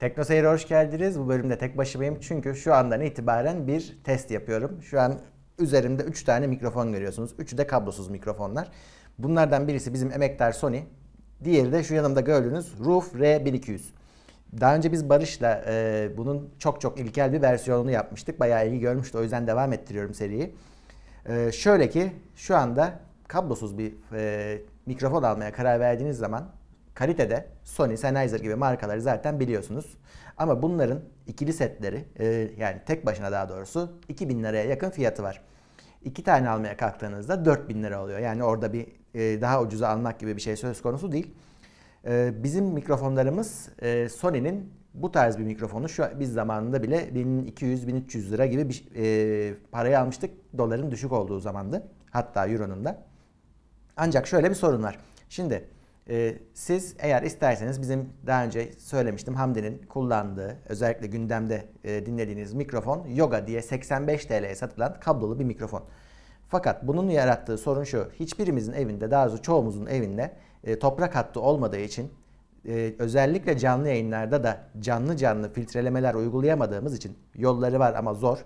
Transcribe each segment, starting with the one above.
Tekno Seyir'e hoş geldiniz. Bu bölümde tek başımayım çünkü şu andan itibaren bir test yapıyorum. Şu an üzerimde 3 tane mikrofon görüyorsunuz. Üçü de kablosuz mikrofonlar. Bunlardan birisi bizim emektar Sony. Diğeri de şu yanımda gördüğünüz Roof R1200. Daha önce biz Barış'la e, bunun çok çok ilkel bir versiyonunu yapmıştık. Bayağı ilgi görmüştü. O yüzden devam ettiriyorum seriyi. E, şöyle ki şu anda kablosuz bir e, mikrofon almaya karar verdiğiniz zaman kalitede Sony, Sennheiser gibi markaları zaten biliyorsunuz. Ama bunların ikili setleri e, yani tek başına daha doğrusu 2000 liraya yakın fiyatı var. İki tane almaya kalktığınızda 4000 lira oluyor. Yani orada bir e, daha ucuza almak gibi bir şey söz konusu değil. E, bizim mikrofonlarımız e, Sony'nin bu tarz bir mikrofonu şu biz zamanında bile 1200-1300 lira gibi bir e, parayı almıştık. Doların düşük olduğu zamandı. Hatta euronun da. Ancak şöyle bir sorun var. Şimdi e, siz eğer isterseniz bizim daha önce söylemiştim Hamdi'nin kullandığı özellikle gündemde e, dinlediğiniz mikrofon Yoga diye 85 TL'ye satılan kablolu bir mikrofon. Fakat bunun yarattığı sorun şu. Hiçbirimizin evinde daha doğrusu çoğumuzun evinde e, toprak hattı olmadığı için e, özellikle canlı yayınlarda da canlı canlı filtrelemeler uygulayamadığımız için yolları var ama zor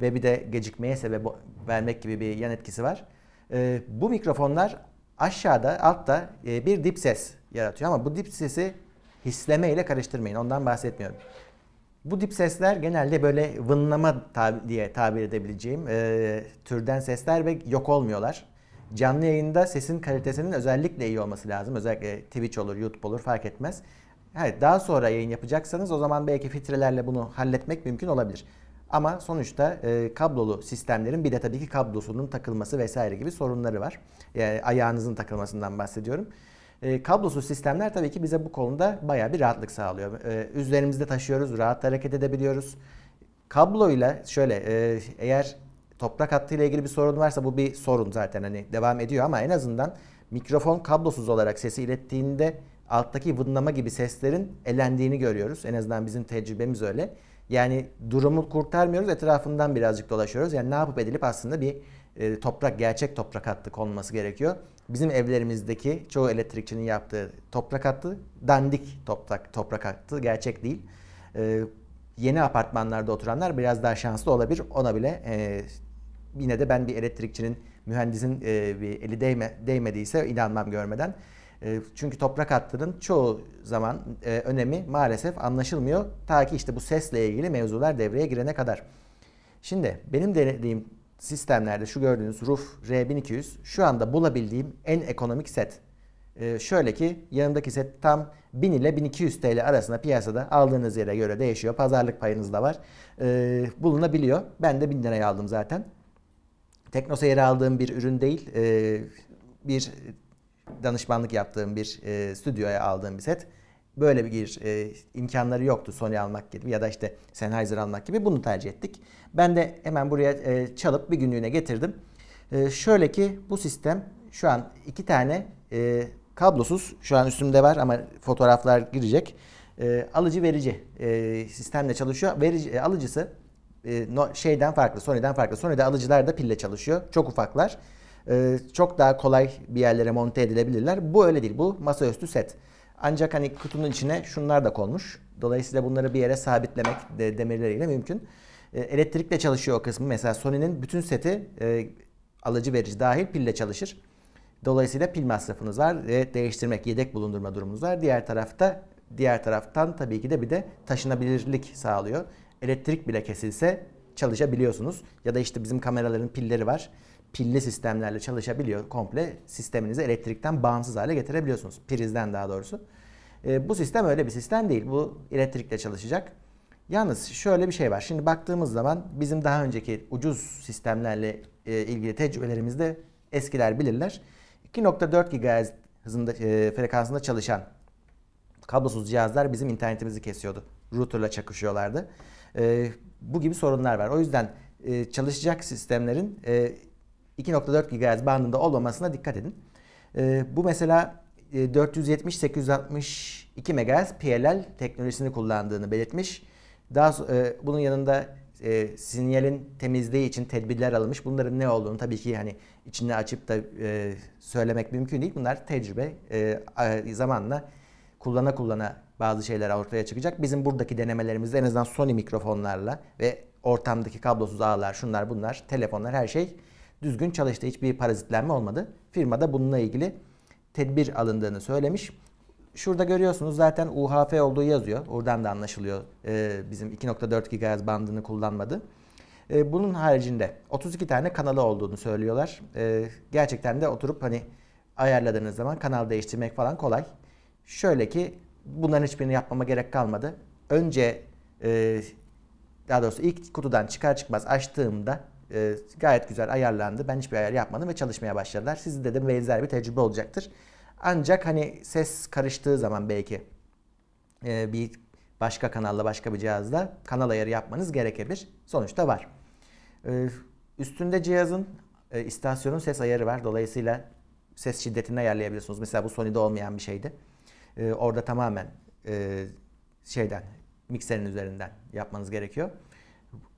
ve bir de gecikmeye sebep vermek gibi bir yan etkisi var. E, bu mikrofonlar aşağıda altta e, bir dip ses yaratıyor ama bu dip sesi hisleme ile karıştırmayın. Ondan bahsetmiyorum. Bu dip sesler genelde böyle vınlama tab- diye tabir edebileceğim e, türden sesler ve yok olmuyorlar. Canlı yayında sesin kalitesinin özellikle iyi olması lazım. Özellikle Twitch olur, YouTube olur fark etmez. Evet, daha sonra yayın yapacaksanız o zaman belki filtrelerle bunu halletmek mümkün olabilir. Ama sonuçta e, kablolu sistemlerin bir de tabii ki kablosunun takılması vesaire gibi sorunları var. E, ayağınızın takılmasından bahsediyorum. E, kablosuz sistemler tabii ki bize bu konuda baya bir rahatlık sağlıyor. E, üzerimizde taşıyoruz, rahat hareket edebiliyoruz. Kabloyla şöyle e, eğer toprak hattıyla ilgili bir sorun varsa bu bir sorun zaten hani devam ediyor ama en azından mikrofon kablosuz olarak sesi ilettiğinde alttaki vınlama gibi seslerin elendiğini görüyoruz. En azından bizim tecrübemiz öyle. Yani durumu kurtarmıyoruz, etrafından birazcık dolaşıyoruz. Yani ne yapıp edilip aslında bir e, toprak, gerçek toprak hattı konması gerekiyor. Bizim evlerimizdeki çoğu elektrikçinin yaptığı toprak hattı, dandik toprak, toprak hattı, gerçek değil. E, yeni apartmanlarda oturanlar biraz daha şanslı olabilir. Ona bile e, yine de ben bir elektrikçinin, mühendisin e, bir eli değme, değmediyse inanmam görmeden. Ee, çünkü toprak hattının çoğu zaman e, önemi maalesef anlaşılmıyor. Ta ki işte bu sesle ilgili mevzular devreye girene kadar. Şimdi benim denediğim sistemlerde şu gördüğünüz RUF R1200 şu anda bulabildiğim en ekonomik set. Ee, şöyle ki yanındaki set tam 1000 ile 1200 TL arasında piyasada aldığınız yere göre değişiyor. Pazarlık payınız da var. Ee, bulunabiliyor. Ben de 1000 liraya aldım zaten. Teknoseyir'e aldığım bir ürün değil. bir danışmanlık yaptığım bir e, stüdyoya aldığım bir set. Böyle bir e, imkanları yoktu Sony almak gibi ya da işte Sennheiser almak gibi bunu tercih ettik. Ben de hemen buraya e, çalıp bir günlüğüne getirdim. E, şöyle ki bu sistem şu an iki tane e, kablosuz şu an üstümde var ama fotoğraflar girecek. E, alıcı verici e, sistemle çalışıyor. Verici e, alıcısı e, no, şeyden farklı, Sony'den farklı. Sony'de alıcılar da pille çalışıyor. Çok ufaklar. Ee, çok daha kolay bir yerlere monte edilebilirler. Bu öyle değil. Bu masaüstü set. Ancak hani kutunun içine şunlar da konmuş. Dolayısıyla bunları bir yere sabitlemek de, demirleriyle mümkün. Ee, elektrikle çalışıyor o kısmı. Mesela Sony'nin bütün seti e, alıcı verici dahil pille çalışır. Dolayısıyla pil masrafınız var ve değiştirmek, yedek bulundurma durumunuz var. Diğer tarafta diğer taraftan tabii ki de bir de taşınabilirlik sağlıyor. Elektrik bile kesilse çalışabiliyorsunuz. Ya da işte bizim kameraların pilleri var pilli sistemlerle çalışabiliyor. Komple sisteminizi elektrikten bağımsız hale getirebiliyorsunuz. Prizden daha doğrusu. E, bu sistem öyle bir sistem değil. Bu elektrikle çalışacak. Yalnız şöyle bir şey var. Şimdi baktığımız zaman bizim daha önceki ucuz sistemlerle e, ilgili tecrübelerimizde eskiler bilirler. 2.4 GHz hızında e, frekansında çalışan kablosuz cihazlar bizim internetimizi kesiyordu. Router'la çakışıyorlardı. E, bu gibi sorunlar var. O yüzden e, çalışacak sistemlerin e, 2.4 GHz bandında olmamasına dikkat edin. Ee, bu mesela 470-862 MHz PLL teknolojisini kullandığını belirtmiş. Daha e, bunun yanında e, sinyalin temizliği için tedbirler alınmış. Bunların ne olduğunu tabii ki hani içinde açıp da e, söylemek mümkün değil. Bunlar tecrübe e, zamanla kullana kullana bazı şeyler ortaya çıkacak. Bizim buradaki denemelerimizde en azından Sony mikrofonlarla ve ortamdaki kablosuz ağlar, şunlar bunlar, telefonlar her şey düzgün çalıştı. Hiçbir parazitlenme olmadı. Firmada bununla ilgili tedbir alındığını söylemiş. Şurada görüyorsunuz zaten UHF olduğu yazıyor. Oradan da anlaşılıyor ee, bizim 2.4 GHz bandını kullanmadı. Ee, bunun haricinde 32 tane kanalı olduğunu söylüyorlar. Ee, gerçekten de oturup hani ayarladığınız zaman kanal değiştirmek falan kolay. Şöyle ki bunların hiçbirini yapmama gerek kalmadı. Önce e, daha doğrusu ilk kutudan çıkar çıkmaz açtığımda e, gayet güzel ayarlandı. Ben hiçbir ayar yapmadım ve çalışmaya başladılar. Sizde de benzer bir tecrübe olacaktır. Ancak hani ses karıştığı zaman belki e, bir başka kanalla başka bir cihazla kanal ayarı yapmanız gerekebilir. Sonuçta var. E, üstünde cihazın e, istasyonun ses ayarı var. Dolayısıyla ses şiddetini ayarlayabiliyorsunuz. Mesela bu Sony'de olmayan bir şeydi. E, orada tamamen e, şeyden mikserin üzerinden yapmanız gerekiyor.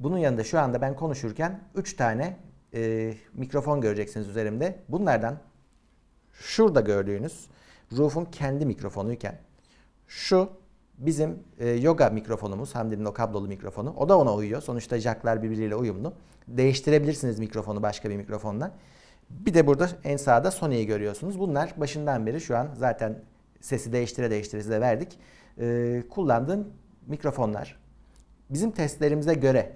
Bunun yanında şu anda ben konuşurken 3 tane e, mikrofon göreceksiniz üzerimde. Bunlardan şurada gördüğünüz Ruf'un kendi mikrofonuyken şu bizim e, yoga mikrofonumuz Hamdi'nin o kablolu mikrofonu. O da ona uyuyor. Sonuçta jacklar birbiriyle uyumlu. Değiştirebilirsiniz mikrofonu başka bir mikrofonla. Bir de burada en sağda Sony'yi görüyorsunuz. Bunlar başından beri şu an zaten sesi değiştire değiştire size verdik. E, kullandığım mikrofonlar. Bizim testlerimize göre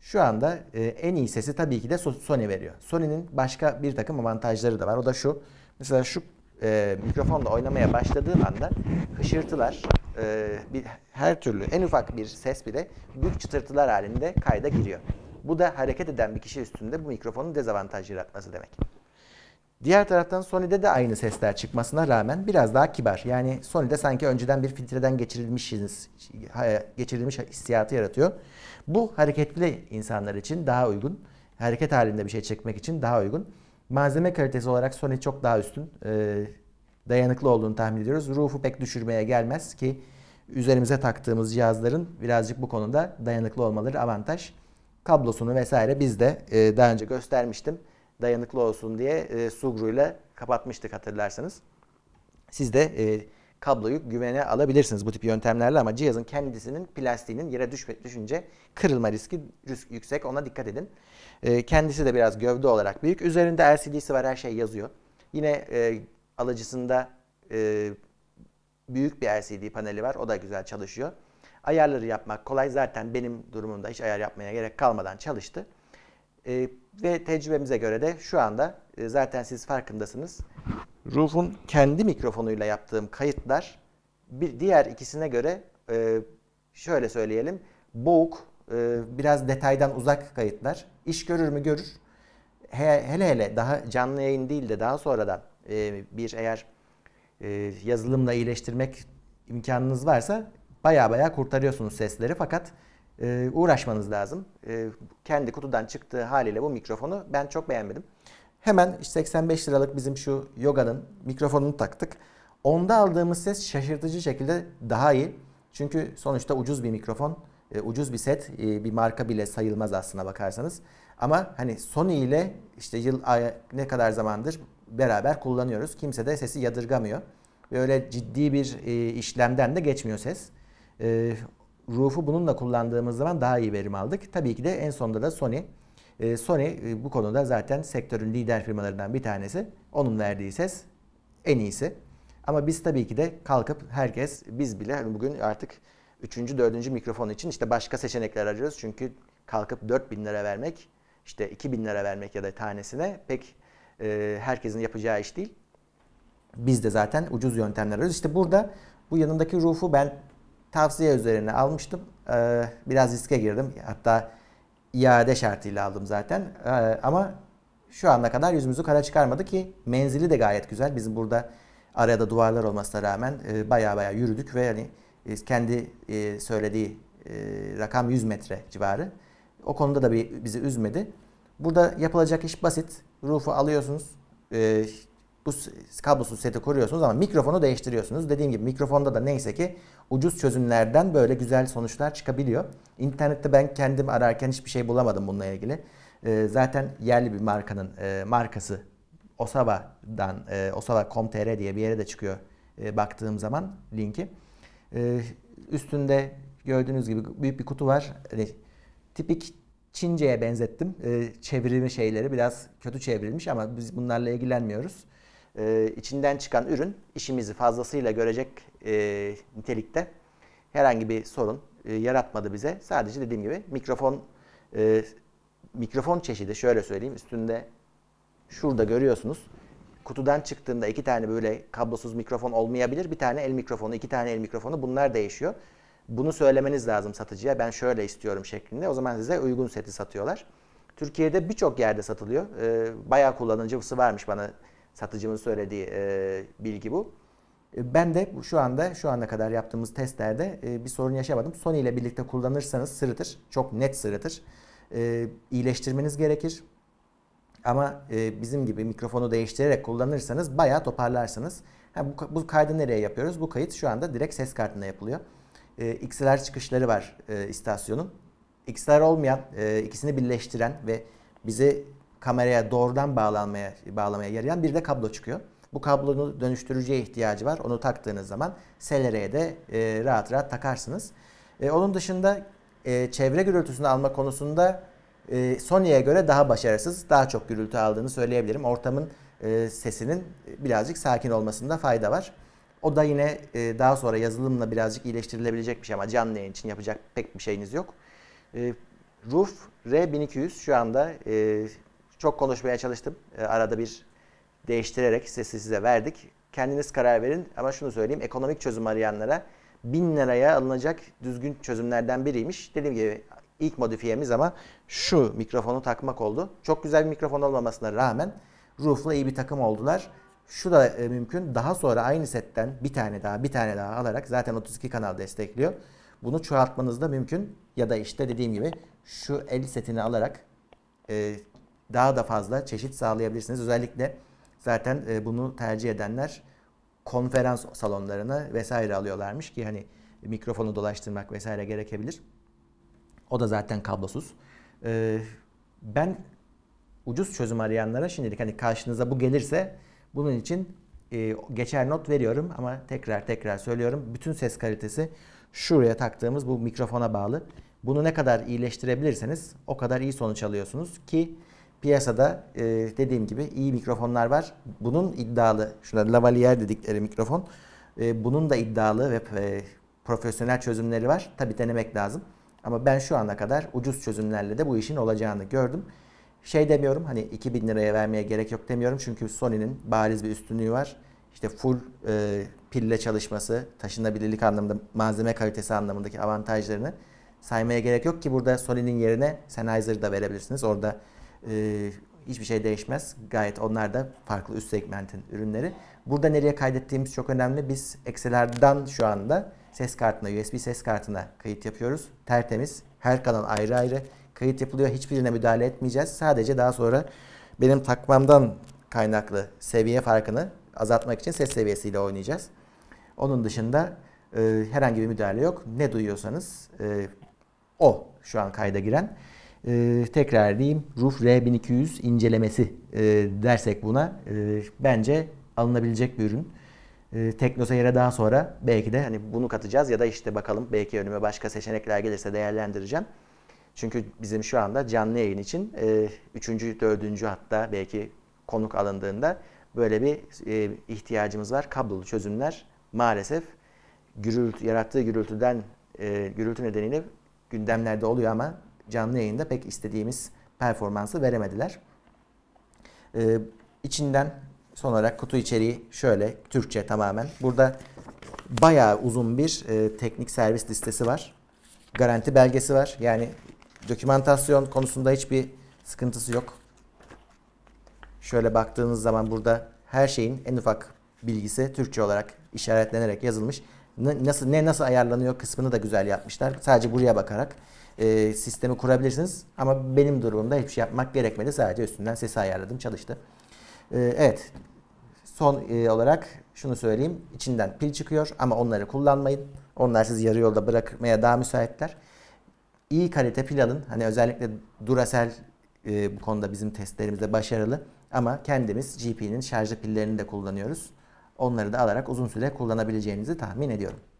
şu anda e, en iyi sesi tabii ki de Sony veriyor. Sony'nin başka bir takım avantajları da var. O da şu. Mesela şu e, mikrofonla oynamaya başladığım anda hışırtılar, e, bir, her türlü en ufak bir ses bile büyük çıtırtılar halinde kayda giriyor. Bu da hareket eden bir kişi üstünde bu mikrofonun dezavantajı yaratması demek. Diğer taraftan Sony'de de aynı sesler çıkmasına rağmen biraz daha kibar. Yani Sony'de sanki önceden bir filtreden geçirilmişsiniz, geçirilmiş hissiyatı yaratıyor. Bu hareketli insanlar için daha uygun. Hareket halinde bir şey çekmek için daha uygun. Malzeme kalitesi olarak Sony çok daha üstün. Ee, dayanıklı olduğunu tahmin ediyoruz. Ruhu pek düşürmeye gelmez ki üzerimize taktığımız cihazların birazcık bu konuda dayanıklı olmaları avantaj. Kablosunu vesaire biz de e, daha önce göstermiştim dayanıklı olsun diye e, Sugru ile kapatmıştık hatırlarsanız. Siz de e, kabloyu güvene alabilirsiniz bu tip yöntemlerle ama cihazın kendisinin plastiğinin yere düşme, düşünce kırılma riski yüksek ona dikkat edin. E, kendisi de biraz gövde olarak büyük. Üzerinde LCD'si var her şey yazıyor. Yine e, alıcısında e, büyük bir LCD paneli var o da güzel çalışıyor. Ayarları yapmak kolay zaten benim durumumda hiç ayar yapmaya gerek kalmadan çalıştı. E, ve tecrübemize göre de şu anda e, zaten siz farkındasınız. Rufun kendi mikrofonuyla yaptığım kayıtlar bir diğer ikisine göre e, şöyle söyleyelim boğuk, e, biraz detaydan uzak kayıtlar. İş görür mü görür. hele hele daha canlı yayın değil de daha sonradan bir eğer yazılımla iyileştirmek imkanınız varsa baya baya kurtarıyorsunuz sesleri fakat e, uğraşmanız lazım. E, kendi kutudan çıktığı haliyle bu mikrofonu ben çok beğenmedim. Hemen 85 liralık bizim şu Yoga'nın mikrofonunu taktık. Onda aldığımız ses şaşırtıcı şekilde daha iyi. Çünkü sonuçta ucuz bir mikrofon, e, ucuz bir set, e, bir marka bile sayılmaz aslına bakarsanız. Ama hani Sony ile işte yıl ay, ne kadar zamandır beraber kullanıyoruz. Kimse de sesi yadırgamıyor. Böyle ciddi bir e, işlemden de geçmiyor ses. E, roof'u bununla kullandığımız zaman daha iyi verim aldık. Tabii ki de en sonunda da Sony. Ee, e, Sony bu konuda zaten sektörün lider firmalarından bir tanesi. Onun verdiği ses en iyisi. Ama biz tabii ki de kalkıp herkes biz bile bugün artık 3. 4. mikrofon için işte başka seçenekler arıyoruz. Çünkü kalkıp 4000 lira vermek işte 2000 lira vermek ya da tanesine pek e, herkesin yapacağı iş değil. Biz de zaten ucuz yöntemler arıyoruz. İşte burada bu yanındaki ruhu ben tavsiye üzerine almıştım. Ee, biraz riske girdim. Hatta iade şartıyla aldım zaten. Ee, ama şu ana kadar yüzümüzü kara çıkarmadı ki menzili de gayet güzel. Bizim burada arada duvarlar olmasına rağmen baya e, baya yürüdük ve hani e, kendi e, söylediği rakam 100 metre civarı. O konuda da bir, bizi üzmedi. Burada yapılacak iş basit. Roof'u alıyorsunuz. Ee, bu kablosuz seti kuruyorsunuz ama mikrofonu değiştiriyorsunuz. Dediğim gibi mikrofonda da neyse ki ucuz çözümlerden böyle güzel sonuçlar çıkabiliyor. İnternette ben kendim ararken hiçbir şey bulamadım bununla ilgili. Ee, zaten yerli bir markanın e, markası Osava'dan, e, osava.com.tr diye bir yere de çıkıyor e, baktığım zaman linki. E, üstünde gördüğünüz gibi büyük bir kutu var. Hani tipik Çince'ye benzettim. E, Çevirimi şeyleri biraz kötü çevrilmiş ama biz bunlarla ilgilenmiyoruz e, içinden çıkan ürün işimizi fazlasıyla görecek e, nitelikte herhangi bir sorun e, yaratmadı bize. Sadece dediğim gibi mikrofon e, mikrofon çeşidi şöyle söyleyeyim üstünde şurada görüyorsunuz. Kutudan çıktığında iki tane böyle kablosuz mikrofon olmayabilir. Bir tane el mikrofonu, iki tane el mikrofonu bunlar değişiyor. Bunu söylemeniz lazım satıcıya. Ben şöyle istiyorum şeklinde. O zaman size uygun seti satıyorlar. Türkiye'de birçok yerde satılıyor. Ee, bayağı kullanıcısı varmış bana Satıcımın söylediği e, bilgi bu. E, ben de şu anda şu ana kadar yaptığımız testlerde e, bir sorun yaşamadım. Sony ile birlikte kullanırsanız sırıtır. Çok net sırıtır. E, iyileştirmeniz gerekir. Ama bizim gibi mikrofonu değiştirerek kullanırsanız bayağı toparlarsınız. Bu kaydı nereye yapıyoruz? Bu kayıt şu anda direkt ses kartına yapılıyor. XLR çıkışları var istasyonun. XLR olmayan, ikisini birleştiren ve bizi kameraya doğrudan bağlanmaya bağlamaya yarayan bir de kablo çıkıyor. Bu kablonu dönüştürücüye ihtiyacı var. Onu taktığınız zaman selereye de e, rahat rahat takarsınız. E, onun dışında e, çevre gürültüsünü alma konusunda e, Sony'ye göre daha başarısız, daha çok gürültü aldığını söyleyebilirim. Ortamın e, sesinin birazcık sakin olmasında fayda var. O da yine e, daha sonra yazılımla birazcık iyileştirilebilecek bir şey ama canlı yayın için yapacak pek bir şeyiniz yok. E, Roof R1200 şu anda e, çok konuşmaya çalıştım. Ee, arada bir değiştirerek sesi size verdik. Kendiniz karar verin ama şunu söyleyeyim. Ekonomik çözüm arayanlara bin liraya alınacak düzgün çözümlerden biriymiş. Dediğim gibi ilk modifiyemiz ama şu mikrofonu takmak oldu. Çok güzel bir mikrofon olmamasına rağmen Roof'la iyi bir takım oldular. Şu da e, mümkün. Daha sonra aynı setten bir tane daha, bir tane daha alarak zaten 32 kanal destekliyor. Bunu çoğaltmanız da mümkün. Ya da işte dediğim gibi şu el setini alarak e, daha da fazla çeşit sağlayabilirsiniz. Özellikle zaten e, bunu tercih edenler konferans salonlarına vesaire alıyorlarmış ki hani mikrofonu dolaştırmak vesaire gerekebilir. O da zaten kablosuz. E, ben ucuz çözüm arayanlara şimdilik hani karşınıza bu gelirse bunun için e, geçer not veriyorum ama tekrar tekrar söylüyorum. Bütün ses kalitesi şuraya taktığımız bu mikrofona bağlı. Bunu ne kadar iyileştirebilirseniz o kadar iyi sonuç alıyorsunuz ki Piyasada e, dediğim gibi iyi mikrofonlar var. Bunun iddialı, şuna lavalier dedikleri mikrofon. E, bunun da iddialı ve e, profesyonel çözümleri var. Tabi denemek lazım. Ama ben şu ana kadar ucuz çözümlerle de bu işin olacağını gördüm. Şey demiyorum hani 2000 liraya vermeye gerek yok demiyorum. Çünkü Sony'nin bariz bir üstünlüğü var. İşte full e, pille çalışması, taşınabilirlik anlamında, malzeme kalitesi anlamındaki avantajlarını saymaya gerek yok ki burada Sony'nin yerine Sennheiser'ı da verebilirsiniz. Orada ee, hiçbir şey değişmez. Gayet onlar da farklı üst segmentin ürünleri. Burada nereye kaydettiğimiz çok önemli. Biz Excel'lerden şu anda ses kartına, USB ses kartına kayıt yapıyoruz. Tertemiz. Her kanal ayrı ayrı kayıt yapılıyor. Hiçbirine müdahale etmeyeceğiz. Sadece daha sonra benim takmamdan kaynaklı seviye farkını azaltmak için ses seviyesiyle oynayacağız. Onun dışında e, herhangi bir müdahale yok. Ne duyuyorsanız e, o şu an kayda giren e, tekrar diyeyim RUF R1200 incelemesi e, dersek buna e, bence alınabilecek bir ürün. E, Teknoseyir'e daha sonra belki de hani bunu katacağız ya da işte bakalım belki önüme başka seçenekler gelirse değerlendireceğim. Çünkü bizim şu anda canlı yayın için e, üçüncü, dördüncü hatta belki konuk alındığında böyle bir e, ihtiyacımız var. Kablolu çözümler maalesef gürültü, yarattığı gürültüden e, gürültü nedeniyle gündemlerde oluyor ama canlı yayında pek istediğimiz performansı veremediler. Ee, içinden son olarak kutu içeriği şöyle Türkçe tamamen. Burada bayağı uzun bir e, teknik servis listesi var. Garanti belgesi var. Yani dokümantasyon konusunda hiçbir sıkıntısı yok. Şöyle baktığınız zaman burada her şeyin en ufak bilgisi Türkçe olarak işaretlenerek yazılmış. Nasıl ne nasıl ayarlanıyor kısmını da güzel yapmışlar. Sadece buraya bakarak e, sistemi kurabilirsiniz. Ama benim durumumda hiçbir şey yapmak gerekmedi. Sadece üstünden sesi ayarladım çalıştı. E, evet son e, olarak şunu söyleyeyim. İçinden pil çıkıyor ama onları kullanmayın. Onlar sizi yarı yolda bırakmaya daha müsaitler. İyi kalite pil alın. Hani özellikle Duracell e, bu konuda bizim testlerimizde başarılı. Ama kendimiz GP'nin şarjlı pillerini de kullanıyoruz. Onları da alarak uzun süre kullanabileceğinizi tahmin ediyorum.